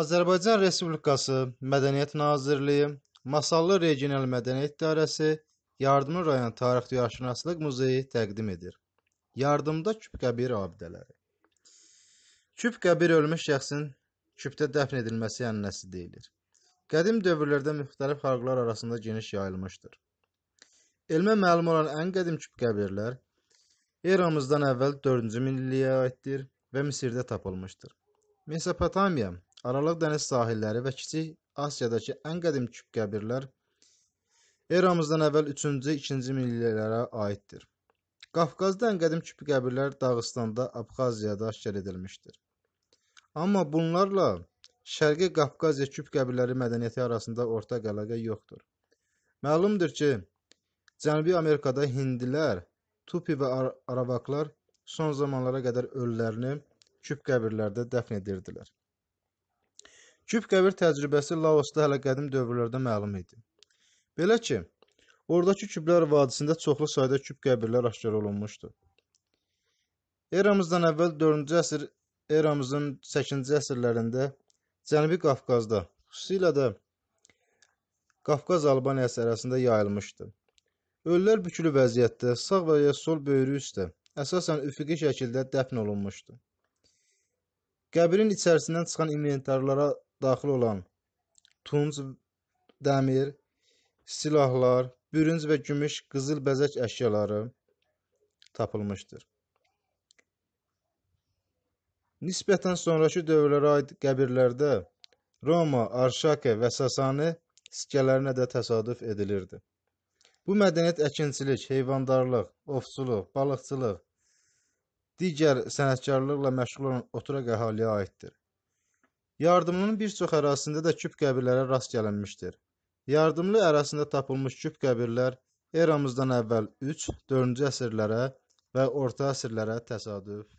Azərbaycan Respublikası Mədəniyyət Nazirliyi, Masallı Regional Mədəniyyət İdarəsi, Yardımlı rayon Tarix Diyarşünaslıq Muzeyi təqdim edir. Yardımda küp qəbir abidələri. Küp qəbir ölmüş şəxsin küpdə dəfn edilməsi ənənəsi deyilir. Qədim dövrlərdə müxtəlif xalqlar arasında geniş yayılmışdır. Elmə məlum olan ən qədim küp qəbirlər eramızdan əvvəl 4-cü minilliyə aiddir və Misirdə tapılmışdır. Mesopotamiya Aralıq dəniz sahilləri və Kiçik Asiyadakı ən qədim qəbirlər eramızdan əvvəl 3-cü, 2-ci minilliklərə aiddir. Qafqazda ən qədim küp qəbirlər Dağıstanda, Abxaziyada aşkar edilmişdir. Amma bunlarla Şərqi Qafqaziya küp qəbirləri mədəniyyəti arasında ortaq əlaqə yoxdur. Məlumdur ki, Cənubi Amerikada hindilər, tupi və aravaklar son zamanlara qədər ölülərini küp qəbirlərdə dəfn edirdilər. Küp qəbir təcrübəsi Laosda hələ qədim dövrlərdə məlum idi. Belə ki, oradakı küblər vadisində çoxlu sayda küp qəbirlər aşkar olunmuşdu. Eramızdan əvvəl 4-cü əsr eramızın 8-ci əsrlərində Cənubi Qafqazda, xüsusilə də Qafqaz Albaniyası arasında yayılmışdı. Ölülər bükülü vəziyyətdə, sağ və ya sol böyrü üstə, əsasən üfüqi şəkildə dəfn olunmuşdu. Qəbrin içərisindən çıxan inventarlara daxil olan tunc, dəmir, silahlar, bürünc və gümüş qızıl bəzək əşyaları tapılmışdır. Nisbətən sonrakı dövrlərə aid qəbirlərdə Roma, Arşake və Sasani sikələrinə də təsadüf edilirdi. Bu mədəniyyət əkinçilik, heyvandarlıq, ovçuluq, balıqçılıq, digər sənətkarlıqla məşğul olan oturaq əhaliyə aiddir. Yardımlının bir çox ərazisində də küp qəbirlərə rast gəlinmişdir. Yardımlı ərazisində tapılmış küp qəbirlər eramızdan əvvəl 3-4-cü əsrlərə və orta əsrlərə təsadüf edir.